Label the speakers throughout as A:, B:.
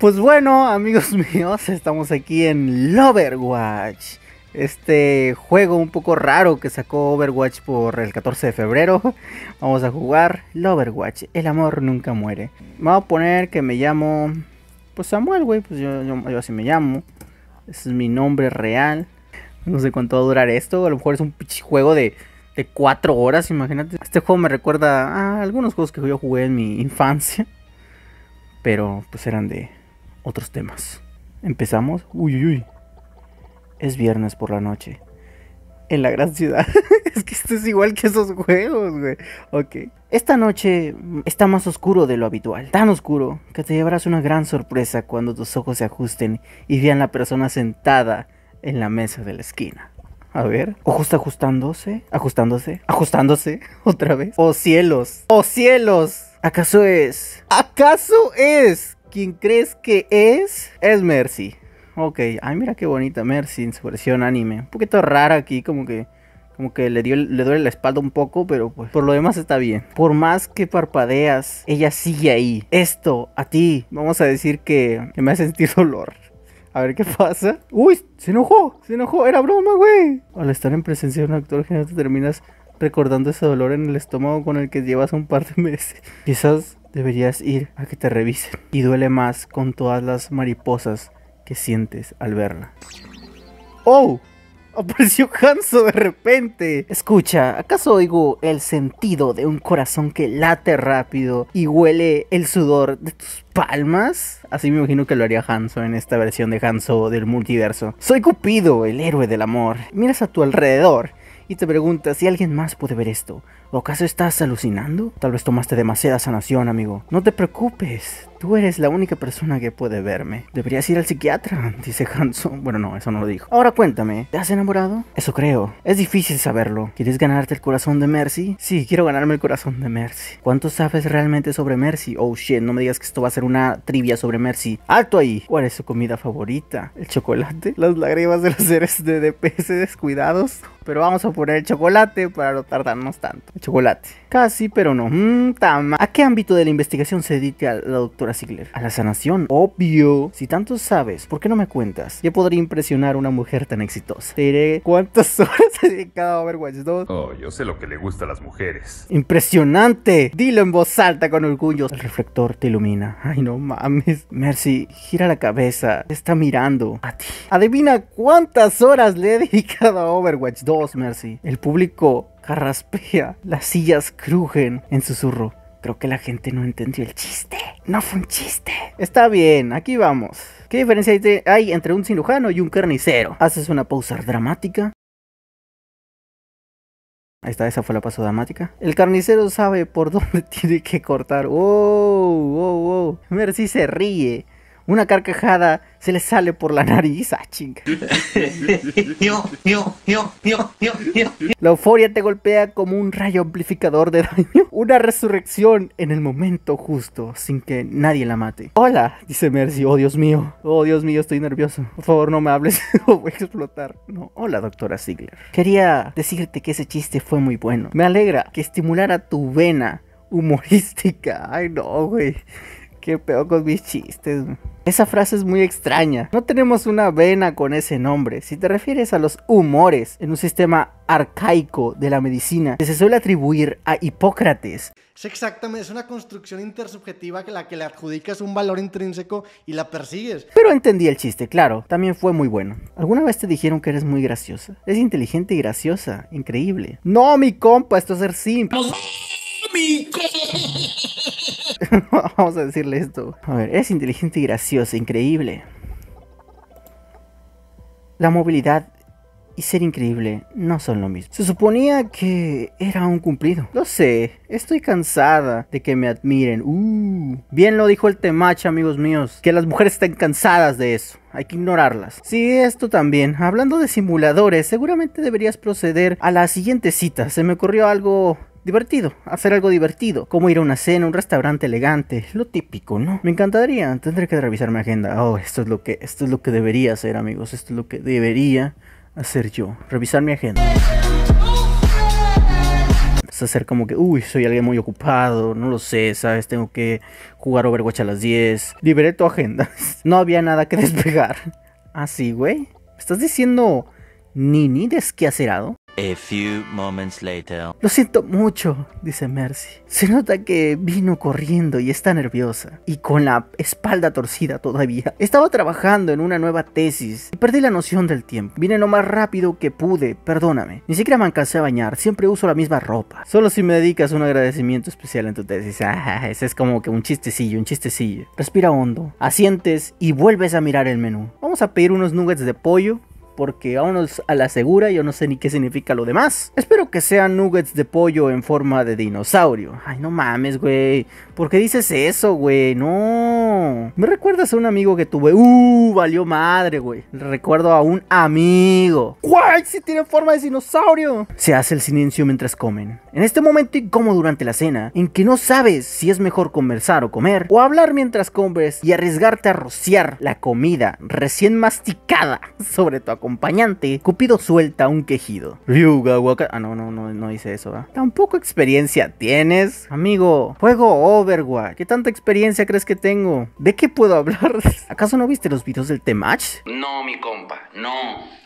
A: Pues bueno, amigos míos, estamos aquí en Loverwatch. Este juego un poco raro que sacó Overwatch por el 14 de febrero. Vamos a jugar Loverwatch. El amor nunca muere. voy a poner que me llamo. Pues Samuel, güey. Pues yo, así me llamo. Ese es mi nombre real. No sé cuánto va a durar esto. A lo mejor es un juego de, de 4 horas, imagínate. Este juego me recuerda a algunos juegos que yo jugué en mi infancia. Pero pues eran de, otros temas. ¿Empezamos? Uy, uy, uy. Es viernes por la noche. En la gran ciudad. es que esto es igual que esos juegos, güey. Ok. Esta noche está más oscuro de lo habitual. Tan oscuro que te llevarás una gran sorpresa cuando tus ojos se ajusten y vean la persona sentada en la mesa de la esquina. A ver. O justo ajustándose. Ajustándose. Ajustándose. Otra vez. O oh, cielos. O oh, cielos. ¿Acaso es? ¿Acaso es ¿Quién crees que es es Mercy. Ok, ay mira qué bonita Mercy en su versión anime. Un poquito rara aquí, como que como que le, dio, le duele la espalda un poco, pero pues por lo demás está bien. Por más que parpadeas, ella sigue ahí. Esto, a ti, vamos a decir que, que me hace sentir dolor. A ver qué pasa. Uy, se enojó, se enojó, era broma, güey. Al estar en presencia de un actor general te terminas recordando ese dolor en el estómago con el que llevas un par de meses. Quizás deberías ir a que te revisen. Y duele más con todas las mariposas que sientes al verla. ¡Oh! Apareció Hanso de repente. Escucha, ¿acaso oigo el sentido de un corazón que late rápido y huele el sudor de tus palmas? Así me imagino que lo haría Hanso en esta versión de Hanso del multiverso. Soy Cupido, el héroe del amor. Miras a tu alrededor y te preguntas si alguien más puede ver esto. ¿O estás alucinando? Tal vez tomaste demasiada sanación, amigo. No te preocupes, tú eres la única persona que puede verme. Deberías ir al psiquiatra, dice Hanson. Bueno, no, eso no lo dijo. Ahora cuéntame, ¿te has enamorado? Eso creo. Es difícil saberlo. ¿Quieres ganarte el corazón de Mercy? Sí, quiero ganarme el corazón de Mercy. ¿Cuánto sabes realmente sobre Mercy? Oh shit, no me digas que esto va a ser una trivia sobre Mercy. ¡Alto ahí! ¿Cuál es su comida favorita? ¿El chocolate? ¿Las lágrimas de los seres de DPS descuidados? Pero vamos a poner el chocolate para no tardarnos tanto chocolate. Casi, pero no. Mm, ¿A qué ámbito de la investigación se dedica la doctora Ziegler? A la sanación. Obvio. Si tanto sabes, ¿por qué no me cuentas? Yo podría impresionar a una mujer tan exitosa. Te diré cuántas horas he dedicado a Overwatch 2. Oh, yo sé lo que le gusta a las mujeres. Impresionante. Dilo en voz alta con orgullo. El reflector te ilumina. Ay, no mames. Mercy, gira la cabeza. está mirando a ti. Adivina cuántas horas le he dedicado a Overwatch 2, Mercy. El público carraspea, las sillas crujen en susurro. Creo que la gente no entendió el chiste. No fue un chiste. Está bien, aquí vamos. ¿Qué diferencia hay entre un cirujano y un carnicero? Haces una pausa dramática. Ahí está, esa fue la pausa dramática. El carnicero sabe por dónde tiene que cortar. ¡Wow! ¡Wow! ¡Wow! Mercy se ríe una carcajada se le sale por la nariz. Ah, chinga. la euforia te golpea como un rayo amplificador de daño. Una resurrección en el momento justo, sin que nadie la mate. Hola, dice Mercy. Oh, Dios mío. Oh, Dios mío, estoy nervioso. Por favor, no me hables voy a explotar. No. Hola, doctora Ziegler. Quería decirte que ese chiste fue muy bueno. Me alegra que estimulara tu vena humorística. Ay, no, güey. Qué peor con mis chistes. Esa frase es muy extraña. No tenemos una vena con ese nombre. Si te refieres a los humores en un sistema arcaico de la medicina que se suele atribuir a Hipócrates. Es exactamente, es una construcción intersubjetiva que la que le adjudicas un valor intrínseco y la persigues. Pero entendí el chiste, claro, también fue muy bueno. ¿Alguna vez te dijeron que eres muy graciosa? Es inteligente y graciosa, increíble. No, mi compa, esto es ser simple. Vamos a decirle esto. A ver, es inteligente y graciosa, increíble. La movilidad y ser increíble no son lo mismo. Se suponía que era un cumplido. Lo sé, estoy cansada de que me admiren. Uh, bien lo dijo el temacha, amigos míos, que las mujeres estén cansadas de eso. Hay que ignorarlas. Sí, esto también. Hablando de simuladores, seguramente deberías proceder a la siguiente cita. Se me ocurrió algo divertido, hacer algo divertido, como ir a una cena, un restaurante elegante, lo típico, ¿no? Me encantaría, tendré que revisar mi agenda. Oh, esto es lo que, esto es lo que debería hacer, amigos, esto es lo que debería hacer yo, revisar mi agenda. Es hacer como que, uy, soy alguien muy ocupado, no lo sé, ¿sabes? Tengo que jugar Overwatch a las 10. Liberé tu agenda. no había nada que despegar. Así, ah, sí, güey. estás diciendo nini desquacerado? few moments later. Lo siento mucho, dice Mercy. Se nota que vino corriendo y está nerviosa. Y con la espalda torcida todavía. Estaba trabajando en una nueva tesis y perdí la noción del tiempo. Vine lo más rápido que pude, perdóname. Ni siquiera me alcancé a bañar, siempre uso la misma ropa. Solo si me dedicas un agradecimiento especial en tu tesis. Ah, ese es como que un chistecillo, un chistecillo. Respira hondo, asientes y vuelves a mirar el menú. Vamos a pedir unos nuggets de pollo porque vámonos a la segura, yo no sé ni qué significa lo demás. Espero que sean nuggets de pollo en forma de dinosaurio. Ay, no mames, güey. ¿Por qué dices eso, güey? No. Me recuerdas a un amigo que tuve. Uh, valió madre, güey. Recuerdo a un amigo. ¡Guay! Si tiene forma de dinosaurio. Se hace el silencio mientras comen. En este momento y como durante la cena, en que no sabes si es mejor conversar o comer, o hablar mientras comes y arriesgarte a rociar la comida recién masticada sobre tu acompañante, Cupido suelta un quejido. Ryuga Waka. Ah, no, no, no, no dice eso, Tampoco experiencia tienes, amigo. Juego Overwatch. ¿Qué tanta experiencia crees que tengo? ¿De qué puedo hablar? ¿Acaso no viste los videos del T-Match? No, mi compa, no.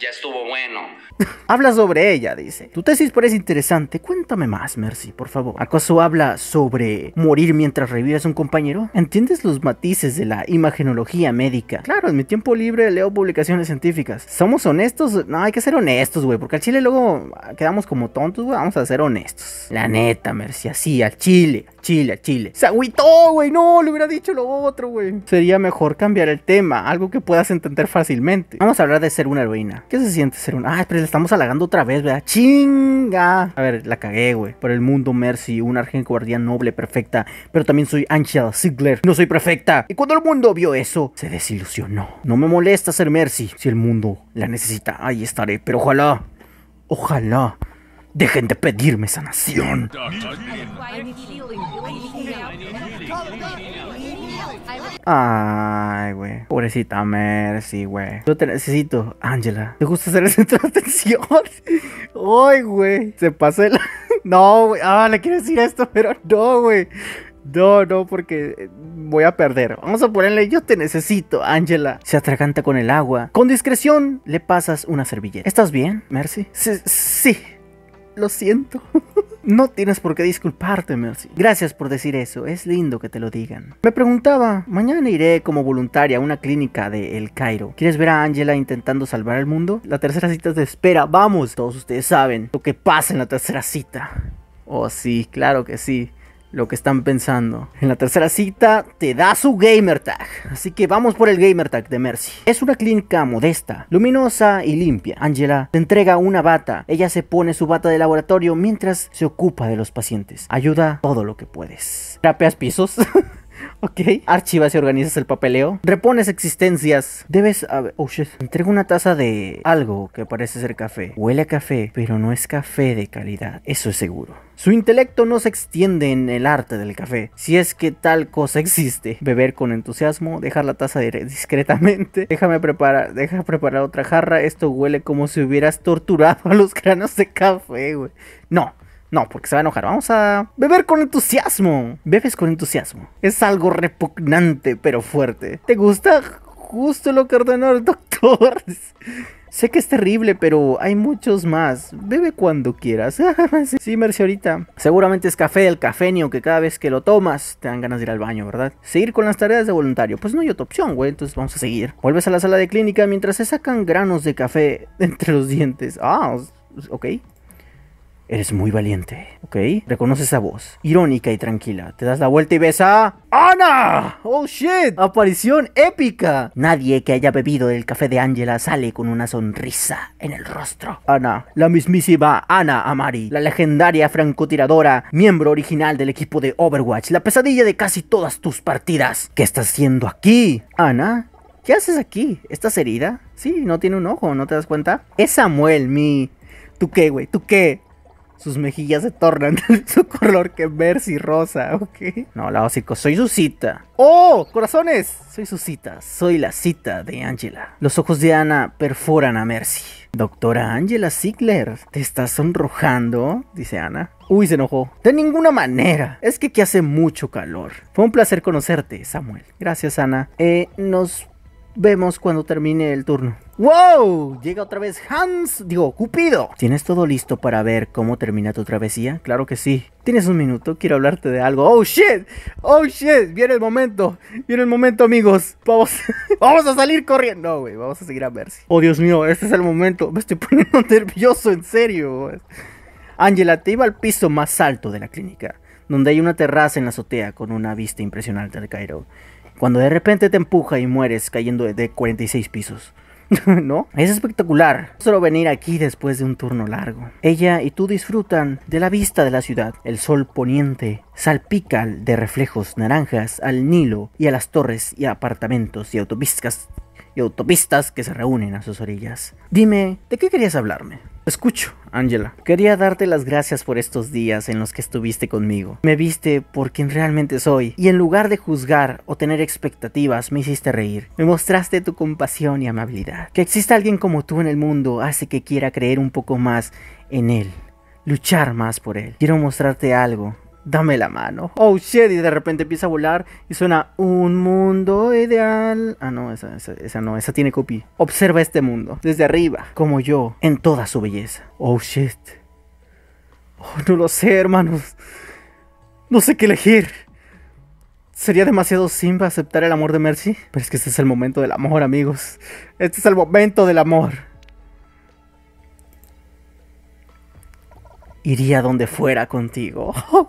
A: Ya estuvo bueno. habla sobre ella, dice. Tu tesis parece interesante. Cuéntame más, Mercy, por favor. ¿Acaso habla sobre morir mientras revives un compañero? ¿Entiendes los matices de la imagenología médica? Claro, en mi tiempo libre leo publicaciones científicas. Somos honestos, no, hay que ser honestos, güey, porque al chile luego quedamos como tontos, güey, vamos a ser honestos. La neta, Mercy, así, al chile. Chile, Chile. Se agüitó, güey. No, le hubiera dicho lo otro, güey. Sería mejor cambiar el tema. Algo que puedas entender fácilmente. Vamos a hablar de ser una heroína. ¿Qué se siente ser una? Ah, pero le estamos halagando otra vez, ¿verdad? Chinga. A ver, la cagué, güey. Por el mundo, Mercy. Una argen guardián noble, perfecta. Pero también soy Angela Ziegler. No soy perfecta. Y cuando el mundo vio eso, se desilusionó. No me molesta ser Mercy. Si el mundo la necesita, ahí estaré. Pero ojalá. Ojalá Dejen de pedirme sanación. Ay, güey. Pobrecita Mercy, güey. Yo te necesito, Angela. ¿Te gusta ser el centro de atención? Ay, güey. Se pasa el... No, güey. Ah, le quiero decir esto, pero no, güey. No, no, porque eh, voy a perder. Vamos a ponerle yo te necesito, Angela. Se atraganta con el agua. Con discreción le pasas una servilleta. ¿Estás bien, Mercy? sí. Lo siento. No tienes por qué disculparte, Mercy. Gracias por decir eso, es lindo que te lo digan. Me preguntaba, mañana iré como voluntaria a una clínica de El Cairo. ¿Quieres ver a Angela intentando salvar al mundo? La tercera cita de espera, vamos. Todos ustedes saben lo que pasa en la tercera cita. Oh, sí, claro que sí lo que están pensando. En la tercera cita te da su gamer tag, así que vamos por el gamer tag de Mercy. Es una clínica modesta, luminosa y limpia. Angela te entrega una bata, ella se pone su bata de laboratorio mientras se ocupa de los pacientes. Ayuda todo lo que puedes. Trapeas pisos. Ok. Archivas y organizas el papeleo. Repones existencias. Debes. A oh shit. Entrega una taza de algo que parece ser café. Huele a café, pero no es café de calidad. Eso es seguro. Su intelecto no se extiende en el arte del café, si es que tal cosa existe. Beber con entusiasmo, dejar la taza discretamente. Déjame preparar, deja preparar otra jarra. Esto huele como si hubieras torturado a los granos de café, güey. No, no, porque se va a enojar. Vamos a beber con entusiasmo. Bebes con entusiasmo. Es algo repugnante, pero fuerte. ¿Te gusta justo lo que ordenó el doctor? Sé que es terrible, pero hay muchos más. Bebe cuando quieras. sí, ahorita. Seguramente es café el cafenio que cada vez que lo tomas te dan ganas de ir al baño, ¿verdad? Seguir con las tareas de voluntario. Pues no hay otra opción, güey. Entonces vamos a seguir. Vuelves a la sala de clínica mientras se sacan granos de café entre los dientes. Ah, ok. Eres muy valiente, ¿ok? Reconoce esa voz, irónica y tranquila. Te das la vuelta y ves a... ¡Ana! ¡Oh, shit! ¡Aparición épica! Nadie que haya bebido el café de Angela sale con una sonrisa en el rostro. Ana, la mismísima Ana Amari, la legendaria francotiradora, miembro original del equipo de Overwatch, la pesadilla de casi todas tus partidas. ¿Qué estás haciendo aquí? Ana, ¿Qué haces aquí? ¿Estás herida? Sí, no tiene un ojo, ¿no te das cuenta? Es Samuel, mi... ¿Tú qué, güey? ¿Tú qué? Sus mejillas se tornan de su color que Mercy rosa, ¿ok? No, la hocico, soy su cita. ¡Oh! ¡Corazones! Soy su cita, soy la cita de Angela. Los ojos de Ana perforan a Mercy. Doctora Angela Ziegler, ¿te estás sonrojando? Dice Ana. Uy, se enojó. De ninguna manera. Es que aquí hace mucho calor. Fue un placer conocerte, Samuel. Gracias, Ana. Eh, nos vemos cuando termine el turno. ¡Wow! Llega otra vez Hans, digo, Cupido. ¿Tienes todo listo para ver cómo termina tu travesía? Claro que sí. ¿Tienes un minuto? Quiero hablarte de algo. ¡Oh, shit! ¡Oh, shit! Viene el momento. Viene el momento, amigos. Vamos, vamos a salir corriendo. No, güey, vamos a seguir a verse. Oh, Dios mío, este es el momento. Me estoy poniendo nervioso, en serio. Angela, te iba al piso más alto de la clínica, donde hay una terraza en la azotea con una vista impresionante de Cairo. Cuando de repente te empuja y mueres cayendo de 46 pisos. ¿No? Es espectacular. Solo venir aquí después de un turno largo. Ella y tú disfrutan de la vista de la ciudad. El sol poniente salpica de reflejos naranjas al Nilo y a las torres y apartamentos y autopistas y autopistas que se reúnen a sus orillas. Dime, ¿de qué querías hablarme? Escucho, Angela. Quería darte las gracias por estos días en los que estuviste conmigo. Me viste por quien realmente soy y en lugar de juzgar o tener expectativas me hiciste reír. Me mostraste tu compasión y amabilidad. Que exista alguien como tú en el mundo hace que quiera creer un poco más en él, luchar más por él. Quiero mostrarte algo dame la mano. Oh shit, y de repente empieza a volar y suena un mundo ideal. Ah, no, esa, esa, no, esa tiene copy. Observa este mundo desde arriba, como yo, en toda su belleza. Oh shit. Oh, no lo sé, hermanos. No sé qué elegir. ¿Sería demasiado simple aceptar el amor de Mercy? Pero es que este es el momento del amor, amigos. Este es el momento del amor. Iría donde fuera contigo. Oh,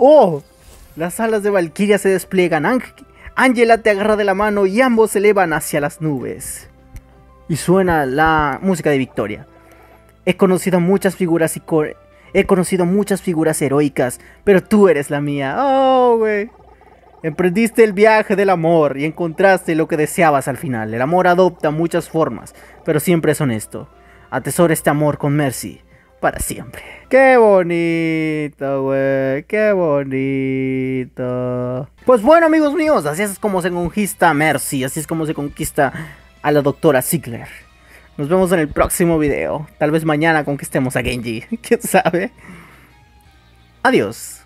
A: ¡Oh! Las alas de Valkyria se despliegan. Angela te agarra de la mano y ambos se elevan hacia las nubes. Y suena la música de Victoria. He conocido muchas figuras y He conocido muchas figuras heroicas, pero tú eres la mía. ¡Oh, güey! Emprendiste el viaje del amor y encontraste lo que deseabas al final. El amor adopta muchas formas, pero siempre es honesto. Atesora este amor con Mercy para siempre. ¡Qué bonito, güey! ¡Qué bonito! Pues bueno, amigos míos, así es como se conquista Mercy, así es como se conquista a la doctora Ziggler. Nos vemos en el próximo video. Tal vez mañana conquistemos a Genji. ¿Quién sabe? Adiós.